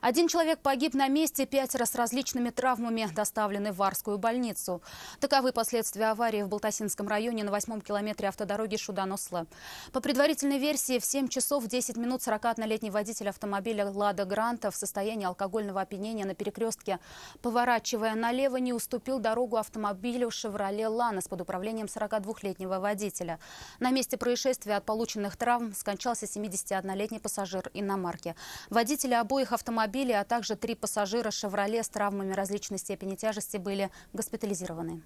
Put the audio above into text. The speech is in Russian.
Один человек погиб на месте, пятеро с различными травмами доставлены в Варскую больницу. Таковы последствия аварии в Балтасинском районе на восьмом километре автодороги Шуданосла. По предварительной версии, в 7 часов 10 минут 41-летний водитель автомобиля «Лада Гранта» в состоянии алкогольного опьянения на перекрестке, поворачивая налево, не уступил дорогу автомобилю «Шевроле Ланос» под управлением 42-летнего водителя. На месте происшествия от полученных травм скончался 71-летний пассажир иномарки. Водители обоих автомобилей автомобилей, а также три пассажира «Шевроле» с травмами различной степени тяжести были госпитализированы.